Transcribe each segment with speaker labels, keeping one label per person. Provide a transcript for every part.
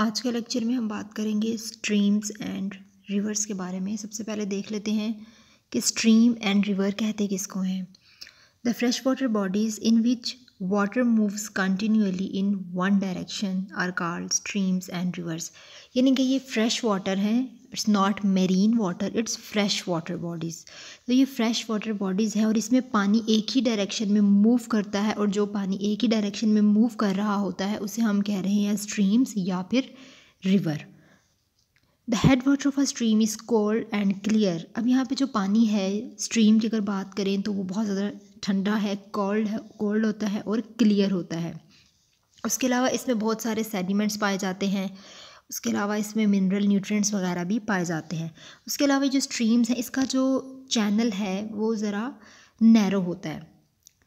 Speaker 1: आज के लेक्चर में हम बात करेंगे स्ट्रीम्स एंड रिवर्स के बारे में सबसे पहले देख लेते हैं कि स्ट्रीम एंड रिवर कहते किसको हैं the fresh water bodies in which water moves continuously in one direction are called streams and rivers यानी कि ये फ्रेश वाटर हैं it's not marine water it's fresh water bodies तो ये फ्रेश वाटर बॉडीज़ है और इसमें पानी एक ही डायरेक्शन में मूव करता है और जो पानी एक ही डायरेक्शन में मूव कर रहा होता है उसे हम कह रहे हैं स्ट्रीम्स या फिर river the head water of a stream is cold and clear अब यहाँ पे जो पानी है स्ट्रीम की अगर बात करें तो वो बहुत ज़्यादा ठंडा है कोल्ड है कोल्ड होता है और क्लियर होता है उसके अलावा इसमें बहुत सारे सेडिमेंट्स पाए जाते हैं उसके अलावा इसमें मिनरल न्यूट्रिएंट्स वगैरह भी पाए जाते हैं उसके अलावा जो स्ट्रीम्स हैं इसका जो चैनल है वो ज़रा नैरो होता है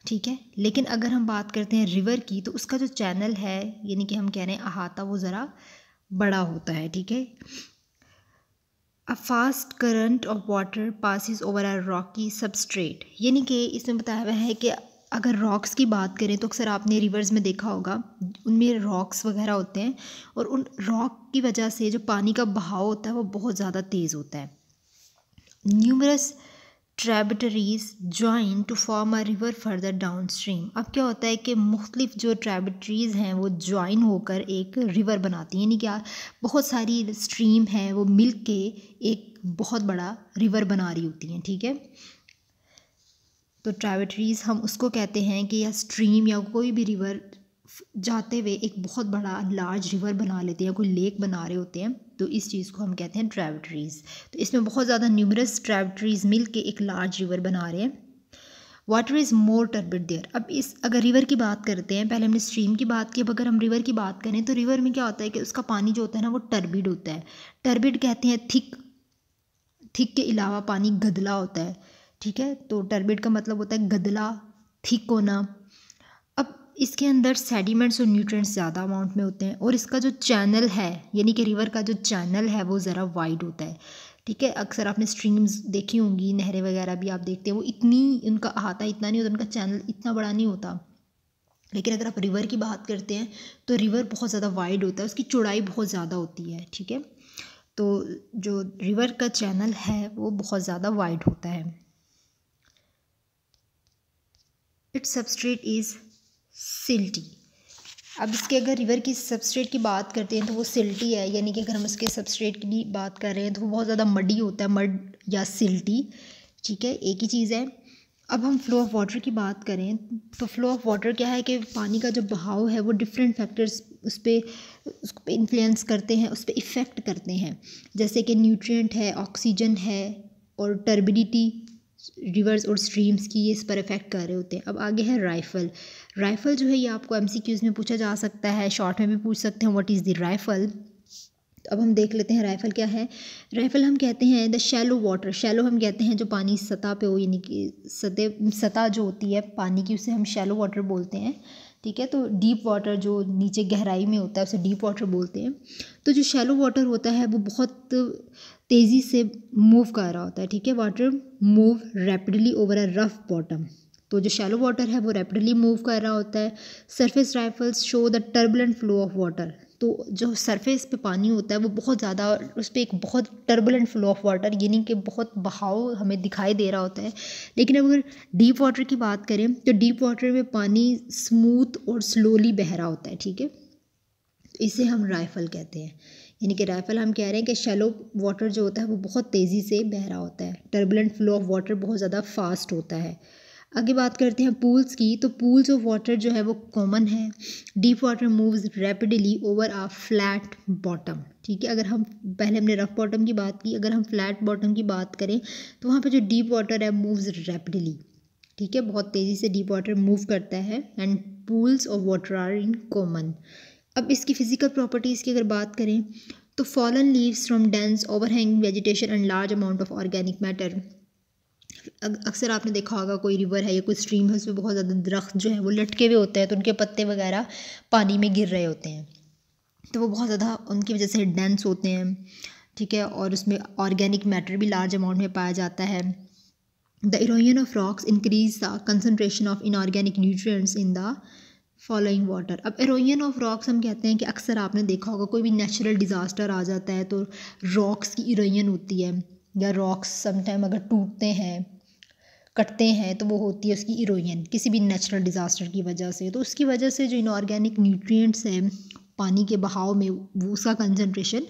Speaker 1: ठीक है लेकिन अगर हम बात करते हैं रिवर की तो उसका जो चैनल है यानी कि हम कह रहे हैं अहाता वो ज़रा बड़ा होता है ठीक है a fast current of water passes over a rocky substrate यानी कि इसमें बताया हुआ है कि अगर रॉक्स की बात करें तो अक्सर आपने रिवर्स में देखा होगा उनमें रॉक्स वगैरह होते हैं और उन रॉक की वजह से जो पानी का बहाव होता है वो बहुत ज़्यादा तेज़ होता है numerous tributaries join to form a river further downstream अब क्या होता है कि मुख्तलिफ जो ट्रेबटरीज़ हैं वो ज्वाइन होकर एक रिवर बनाती हैं यानी क्या बहुत सारी स्ट्रीम हैं वो मिल के एक बहुत बड़ा रिवर बना रही होती हैं ठीक है तो ट्राइवेटरीज़ हम उसको कहते हैं कि या स्ट्रीम या कोई भी रिवर जाते हुए एक बहुत बड़ा लार्ज रिवर बना लेते हैं या कोई लेक बना रहे होते हैं तो इस चीज़ को हम कहते हैं ट्राइवटरीज़ तो इसमें बहुत ज़्यादा न्यूमरस ट्राइवटरीज़ मिल के एक लार्ज रिवर बना रहे हैं water is more turbid there अब इस अगर रिवर की बात करते हैं पहले हमने स्ट्रीम की बात की अब अगर हम रिवर की बात करें तो रिवर में क्या होता है कि उसका पानी जो होता है ना वो टर्बिड होता है टर्बिड कहते हैं थिक थिक के अलावा पानी गदला होता है ठीक है तो टर्बिड का मतलब होता है गदला थिक होना अब इसके अंदर सेडिमेंट्स और न्यूट्रिएंट्स ज़्यादा अमाउंट में होते हैं और इसका जो चैनल है यानी कि रिवर का जो चैनल है वो ज़रा वाइड होता है ठीक है अक्सर आपने स्ट्रीम्स देखी होंगी नहरें वगैरह भी आप देखते हैं वो इतनी उनका अहाता इतना नहीं होता उनका चैनल इतना बड़ा नहीं होता लेकिन अगर आप रिवर की बात करते हैं तो रिवर बहुत ज़्यादा वाइड होता है उसकी चौड़ाई बहुत ज़्यादा होती है ठीक है तो जो रिवर का चैनल है वो बहुत ज़्यादा वाइड होता है इट्स सबस्ट्रेट इज़ सिल्टी अब इसके अगर रिवर की सबस्ट्रेट की बात करते हैं तो वो सिल्टी है यानी कि अगर हम उसके सबस्ट्रेट की बात कर रहे हैं तो वो बहुत ज़्यादा मडी होता है मड या सिल्टी ठीक है एक ही चीज़ है अब हम फ़्लो ऑफ वाटर की बात करें तो फ़्लो ऑफ वाटर क्या है कि पानी का जो बहाव है वो डिफरेंट फैक्टर्स उस पर उसको इन्फ्लुएंस करते हैं उस पर इफ़ेक्ट करते हैं जैसे कि न्यूट्रिएंट है ऑक्सीजन है और टर्बिडिटी रिवर्स और स्ट्रीम्स की ये इस पर इफेक्ट कर रहे होते हैं अब आगे है राइफ़ल राइफ़ल जो है ये आपको एम में पूछा जा सकता है शॉर्ट में भी पूछ सकते हैं वट इज़ द राइफ़ल तो अब हम देख लेते हैं राइफ़ल क्या है राइफ़ल हम कहते हैं द शैलो वाटर शैलो हम कहते हैं जो पानी सतह पे हो यानी कि सतह सतह जो होती है पानी की उसे हम शैलो वाटर बोलते हैं ठीक है तो डीप वाटर जो नीचे गहराई में होता है उसे डीप वाटर बोलते हैं तो जो शैलो वाटर होता है वो बहुत तेज़ी से मूव कर रहा होता है ठीक है water move rapidly over a rough bottom तो जो शैलो वाटर है वो रैपिडली मूव कर रहा होता है surface riffles show the turbulent flow of water तो जो सरफेस पे पानी होता है वो बहुत ज़्यादा उस पर एक बहुत टर्बुलेंट फ्लो ऑफ वाटर यानी कि बहुत बहाव हमें दिखाई दे रहा होता है लेकिन अगर डीप वाटर की बात करें तो डीप वाटर में पानी स्मूथ और स्लोली बह रहा होता है ठीक है तो इसे हम राइफल कहते हैं यानी कि राइफल हम कह रहे हैं कि शैलो वाटर जो होता है वो बहुत तेज़ी से बह रहा होता है टर्बुलेंट फ्लो ऑफ वाटर बहुत ज़्यादा फास्ट होता है आगे बात करते हैं पूल्स की तो पूल्स ऑफ वाटर जो है वो कॉमन है deep water moves rapidly over a flat bottom ठीक है अगर हम पहले हमने रफ बॉटम की बात की अगर हम फ्लैट बॉटम की बात करें तो वहाँ पे जो डीप वाटर है मूव्स रैपिडली ठीक है बहुत तेज़ी से डीप वाटर मूव करता है and pools of water are in common अब इसकी फ़िज़िकल प्रॉपर्टीज़ की अगर बात करें तो fallen leaves from dense overhang vegetation and large amount of organic matter अक्सर आपने देखा होगा कोई रिवर है या कोई स्ट्रीम है उसमें बहुत ज़्यादा दरख्त जो है वो लटके हुए होते हैं तो उनके पत्ते वगैरह पानी में गिर रहे होते हैं तो वो बहुत ज़्यादा उनकी वजह से डेंस होते हैं ठीक है और उसमें ऑर्गेनिक मैटर भी लार्ज अमाउंट में पाया जाता है the erosion of rocks increase the concentration of inorganic nutrient in the flowing water अब एरोइन ऑफ रॉक्स हम कहते हैं कि अक्सर आपने देखा होगा कोई भी नेचुरल डिज़ास्टर आ जाता है तो रॉक्स की इरोइन होती है या रॉक्स समटाइम अगर टूटते हैं कटते हैं तो वो होती है उसकी इरोइन किसी भी नेचुरल डिज़ास्टर की वजह से तो उसकी वजह से जो इनऑर्गेनिक न्यूट्रिएंट्स हैं पानी के बहाव में वो उसका कंसनट्रेशन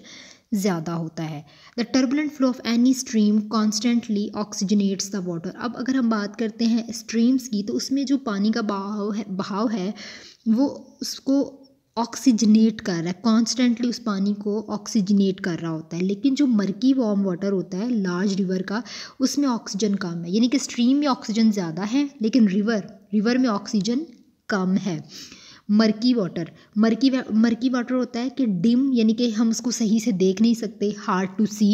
Speaker 1: ज़्यादा होता है the turbulent flow of any stream constantly oxygenates the water अब अगर हम बात करते हैं स्ट्रीम्स की तो उसमें जो पानी का बहाव है बहाव है वो उसको ऑक्सीजनेट कर रहा है कॉन्स्टेंटली उस पानी को ऑक्सीजनेट कर रहा होता है लेकिन जो मर्की वार्म वाटर होता है लार्ज रिवर का उसमें ऑक्सीजन कम है यानी कि स्ट्रीम में ऑक्सीजन ज़्यादा है लेकिन रिवर रिवर में ऑक्सीजन कम है murky water murky murky water होता है कि डिम यानी कि हम उसको सही से देख नहीं सकते हार्ड टू सी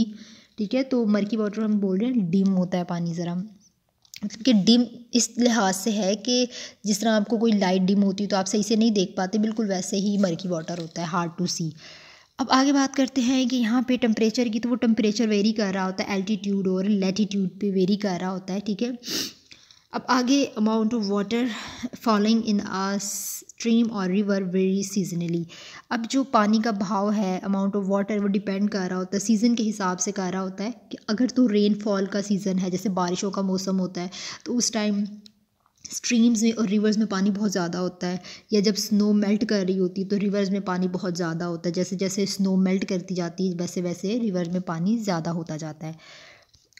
Speaker 1: ठीक है तो मर्की वाटर हम बोल रहे हैं डिम होता है पानी ज़रा मतलब कि डिम इस लिहाज से है कि जिस तरह आपको कोई लाइट डिम होती है तो आप सही से नहीं देख पाते बिल्कुल वैसे ही मर्की वाटर होता है हार्ड टू सी अब आगे बात करते हैं कि यहाँ पे टेम्परेचर की तो वो टेम्परेचर वेरी कर रहा होता है एल्टीट्यूड और लेटीट्यूड पे वेरी कर रहा होता है ठीक है अब आगे amount of water flowing in a stream और रिवर वेरी सीजनली अब जो पानी का भाव है अमाउंट ऑफ वाटर वो डिपेंड कर रहा होता है सीज़न के हिसाब से कर रहा होता है कि अगर तो रेनफॉल का सीज़न है जैसे बारिशों का मौसम होता है तो उस टाइम स्ट्रीम्स में और रिवर्स में पानी बहुत ज़्यादा होता है या जब स्नो मेल्ट कर रही होती है तो रिवर्स में पानी बहुत ज़्यादा होता है जैसे जैसे स्नो मेल्ट करती जाती है वैसे वैसे रिवर्स में पानी ज़्यादा होता जाता है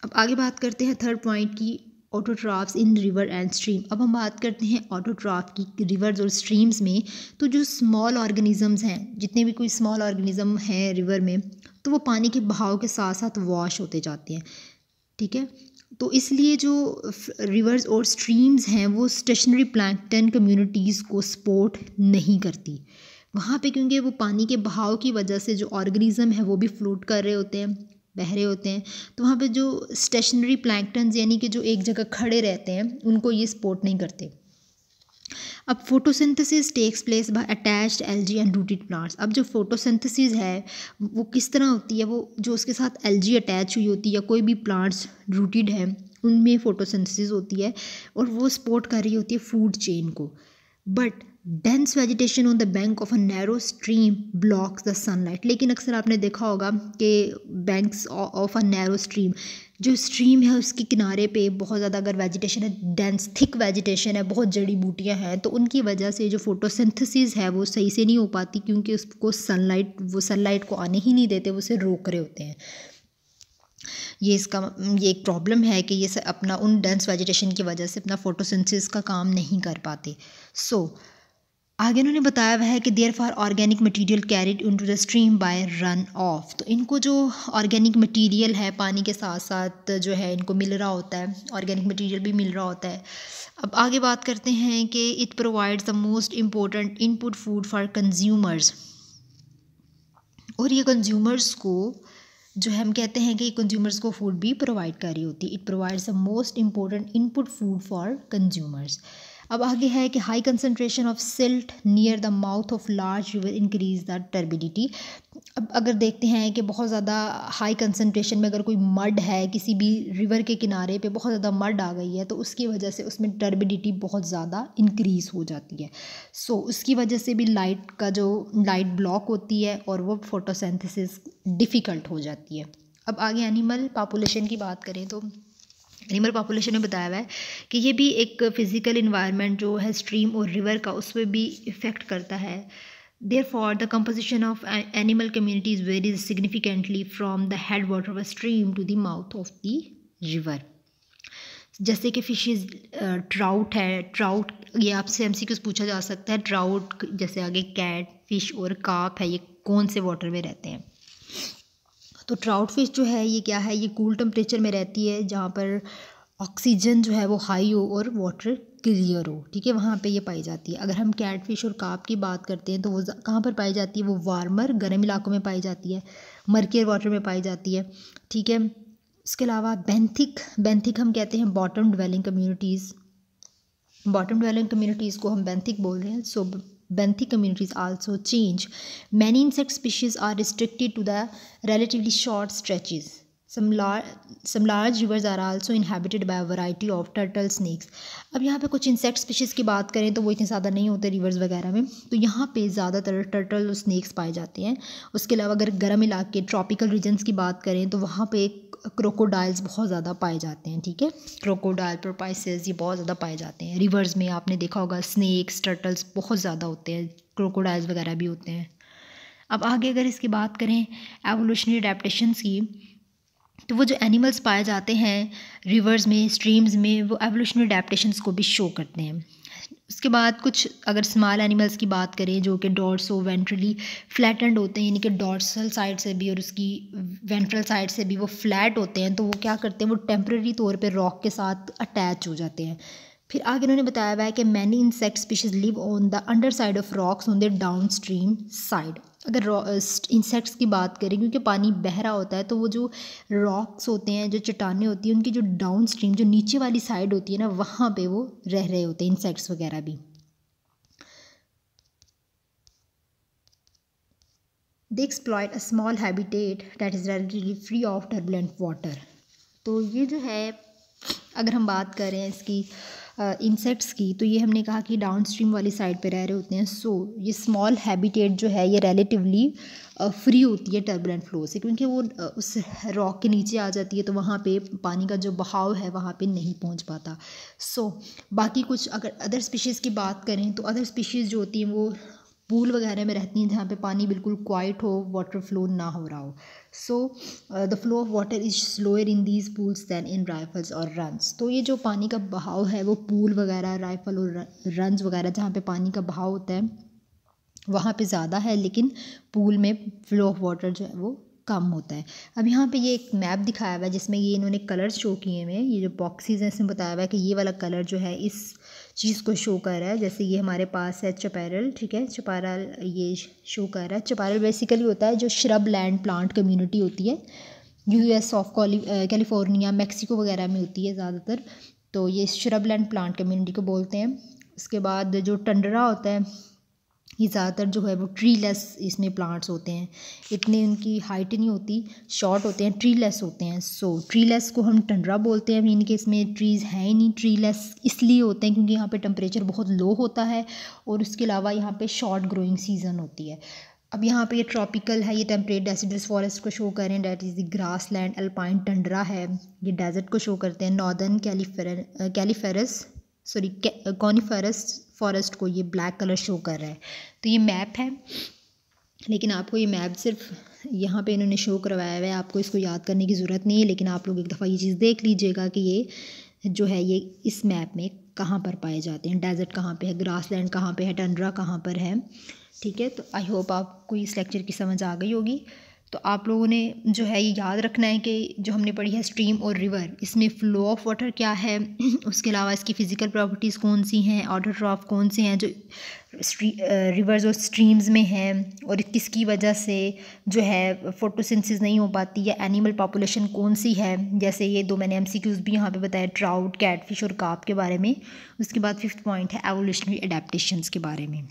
Speaker 1: अब आगे बात करते हैं थर्ड पॉइंट की autotrophs in river and stream अब हम बात करते हैं ऑटोट्राफ की रिवर्स और स्ट्रीम्स में तो जो स्मॉल ऑर्गेनिज़म्स हैं जितने भी कोई स्मॉल ऑर्गेनिज़म हैं रिवर में तो वो पानी के बहाव के साथ साथ वॉश होते जाते हैं ठीक है तो इसलिए जो रिवर्स और स्ट्रीम्स हैं वो स्टेशनरी प्लान कम्यूनिटीज़ को सपोर्ट नहीं करती वहाँ पे क्योंकि वो पानी के बहाव की वजह से जो ऑर्गेनिज़म है वो भी फ्लोट कर रहे होते हैं बह रहे होते हैं तो वहाँ पे जो स्टेशनरी प्लैंकटन यानी कि जो एक जगह खड़े रहते हैं उनको ये सपोर्ट नहीं करते अब photosynthesis takes place by attached algae and rooted plants अब जो फोटोसिंथेसिस है वो किस तरह होती है वो जो उसके साथ एलजी अटैच हुई होती है या कोई भी प्लांट्स रूटेड हैं उनमें फोटोसिंथेसिस होती है और वो सपोर्ट कर रही होती है फूड चेन को but dense vegetation on the bank of a narrow stream blocks the sunlight लेकिन अक्सर आपने देखा होगा कि banks of a narrow stream जो स्ट्रीम है उसके किनारे पे बहुत ज़्यादा अगर वेजिटेशन है डेंस थिक वेजिटेशन है बहुत जड़ी बूटियाँ हैं तो उनकी वजह से जो फोटोसिंथेसिस है वो सही से नहीं हो पाती क्योंकि उसको सनलाइट वो सनलाइट को आने ही नहीं देते वो उसे रोक रहे होते हैं ये इसका ये एक प्रॉब्लम है कि ये अपना उन डेंस वेजिटेशन की वजह से अपना फोटोसिंथेसिस का काम नहीं कर पाते सो so, आगे उन्होंने बताया हुआ है कि therefore organic material carried into the stream by runoff तो इनको जो ऑर्गेनिक मटेरियल है पानी के साथ साथ जो है इनको मिल रहा होता है ऑर्गेनिक मटेरियल भी मिल रहा होता है अब आगे बात करते हैं कि it provides the most important input food for consumers और ये कंज्यूमर्स को जो हम कहते हैं कि कंज्यूमर्स को फूड भी प्रोवाइड कर रही होती है it provides the most important input food for consumers अब आगे है कि high concentration of silt near the mouth of large river increase the turbidity अब अगर देखते हैं कि बहुत ज़्यादा हाई कंसनट्रेशन में अगर कोई मड है किसी भी रिवर के किनारे पे बहुत ज़्यादा मड आ गई है तो उसकी वजह से उसमें टर्बिडिटी बहुत ज़्यादा इंक्रीज़ हो जाती है सो so, उसकी वजह से भी लाइट का जो लाइट ब्लॉक होती है और वो फोटोसेंथिस डिफ़िकल्ट हो जाती है अब आगे एनिमल पॉपुलेशन की बात करें तो एनिमल पॉपुलेशन ने बताया हुआ है कि ये भी एक फ़िज़िकल इन्वायरमेंट जो है स्ट्रीम और रिवर का उस पर भी इफ़ेक्ट करता है therefore the composition of animal animal communities significantly significantly the head water of a stream to the mouth of the river जैसे कि फिशेज ट्राउट है ट्राउट ये आपसे एम सी पूछा जा सकता है ट्राउट जैसे आगे कैट फिश और काप है ये कौन से वाटर में रहते हैं तो ट्राउट फिश जो है ये क्या है ये कूल टम्परेचर में रहती है जहाँ पर ऑक्सीजन जो है वो हाई हो और वाटर क्लियर हो ठीक है वहाँ पे ये पाई जाती है अगर हम कैट फिश और काप की बात करते हैं तो वो कहाँ पर पाई जाती है वो वार्मर गर्म इलाकों में पाई जाती है मर्कियर वाटर में पाई जाती है ठीक है इसके अलावा बेंथिक बेंथिक हम कहते हैं bottom dwelling communities bottom dwelling communities को हम बेंथिक बोल रहे हैं सो benthic communities also change. Many insect species are restricted to the relatively short stretches some, lar some large rivers are also inhabited by a variety of turtle snakes अब यहाँ पे कुछ insect species की बात करें तो वो इतने ज़्यादा नहीं होते रिवर्स वगैरह में तो यहाँ पे ज़्यादातर टर्टल और स्नैक्स पाए जाते हैं उसके अलावा अगर गर्म इलाके ट्रॉपिकल रीजन्स की बात करें तो वहाँ पे क्रोकोडाइल्स बहुत ज़्यादा पाए जाते हैं ठीक है क्रोकोडाइल प्रोपाइसिस ये बहुत ज़्यादा पाए जाते हैं रिवर्स में आपने देखा होगा स्नैक्स टर्टल्स बहुत ज़्यादा होते हैं क्रोकोडाइल्स वगैरह भी होते हैं अब आगे अगर इसकी बात करें एवोल्यूशनरी अडेप्टशन की तो वो जो एनिमल्स पाए जाते हैं रिवर्स में स्ट्रीम्स में वो एवोल्यूशनरी अडेप्टशंस को भी शो करते हैं उसके बाद कुछ अगर स्मॉल एनिमल्स की बात करें जो कि डॉर्सो वेंट्रली फ्लैटेंड होते हैं यानी कि डॉर्सल साइड से भी और उसकी वेंट्रल साइड से भी वो फ्लैट होते हैं तो वो क्या करते हैं वो टेम्प्रेरी तौर पर रॉक के साथ अटैच हो जाते हैं फिर आगे इन्होंने बताया हुआ है कि many insect species live on the underside of rocks on the downstream side अगर इंसेक्ट्स की बात करें क्योंकि पानी बह रहा होता है तो वो जो रॉक्स होते हैं जो चट्टानें होती हैं उनकी जो डाउन स्ट्रीम जो नीचे वाली साइड होती है ना वहाँ पे वो रह रहे होते हैं इंसेक्ट्स वगैरह भी they exploit a small habitat that is relatively free of turbulent water तो ये जो है अगर हम बात करें इसकी इंसेक्ट्स की तो ये हमने कहा कि डाउन स्ट्रीम वाली साइड पे रह रहे होते हैं सो ये स्मॉल हैबिटेट जो है ये रेलेटिवली फ्री होती है टर्बुलेंट फ्लो से क्योंकि वो उस रॉक के नीचे आ जाती है तो वहाँ पे पानी का जो बहाव है वहाँ पे नहीं पहुँच पाता सो so, बाकी कुछ अगर अदर स्पीशीज़ की बात करें तो अदर स्पीशीज़ जो होती हैं वो पूल वगैरह में रहती हैं जहाँ पे पानी बिल्कुल क्वाइट हो वाटर फ्लो ना हो रहा हो so the flow of water is slower in these pools than in riffles और रन्स तो ये जो पानी का बहाव है वो पूल वगैरह राइफल और रन्स वगैरह जहाँ पे पानी का बहाव होता है वहाँ पे ज़्यादा है लेकिन पूल में फ्लो ऑफ वाटर जो है वो कम होता है अब यहाँ पे ये एक मैप दिखाया हुआ है जिसमें ये इन्होंने कलर्स शो किए हुए हैं ये जो बॉक्सेस हैं इसमें बताया हुआ है कि ये वाला कलर जो है इस चीज़ को शो कर रहा है जैसे ये हमारे पास है चपैरल ठीक है चपारल ये शो कर रहा है चपारल बेसिकली होता है जो श्रब लैंड प्लांट कम्युनिटी होती है यूएस ऑफ कैलिफोर्निया मैक्सिको वगैरह में होती है ज़्यादातर तो ये श्रब लैंड प्लांट कम्युनिटी को बोलते हैं उसके बाद जो टंडरा होता है ये ज़्यादातर जो है वो ट्री लेस इसमें प्लांट्स होते हैं इतने उनकी हाइट नहीं होती शॉर्ट होते हैं ट्री लेस होते हैं सो ट्री लेस को हम टंडरा बोलते हैं मीन के इसमें ट्रीज़ हैं ही नहीं ट्री लेस इसलिए होते हैं क्योंकि यहाँ पे टेम्परेचर बहुत लो होता है और उसके अलावा यहाँ पे शॉर्ट ग्रोइंग सीज़न होती है अब यहाँ पे ये ट्रॉपिकल है ये टेम्परेट डेसिडस फॉरेस्ट को शो करें that is the grassland alpine tundra है ये डेजर्ट को शो करते हैं नॉर्दर्न कैलीफेर कैलीफेरस सॉरी कॉनीफेरस फॉरेस्ट को ये ब्लैक कलर शो कर रहा है तो ये मैप है लेकिन आपको ये मैप सिर्फ यहाँ पे इन्होंने शो करवाया हुआ है आपको इसको याद करने की ज़रूरत नहीं है लेकिन आप लोग एक दफ़ा ये चीज़ देख लीजिएगा कि ये जो है ये इस मैप में कहाँ पर पाए जाते हैं डेजर्ट कहाँ पे है ग्रास लैंड कहाँ पर है टंड्रा कहाँ पर है ठीक है तो आई होप आपको इस लेक्चर की समझ आ गई होगी तो आप लोगों ने जो है ये याद रखना है कि जो हमने पढ़ी है स्ट्रीम और रिवर इसमें फ़्लो ऑफ वाटर क्या है उसके अलावा इसकी फ़िज़िकल प्रॉपर्टीज़ कौन सी हैं ऑर्डर ऑफ कौन से हैं जो रिवर्स और स्ट्रीम्स में हैं और किसकी वजह से जो है फोटोसिंथेसिस नहीं हो पाती या एनिमल पॉपुलेशन कौन सी है जैसे ये दो मैंने एम भी यहाँ पर बताया ट्राउट कैटफिश और काप के बारे में उसके बाद फिफ्थ पॉइंट है एवोल्यूशनरी अडेप्टशनस के बारे में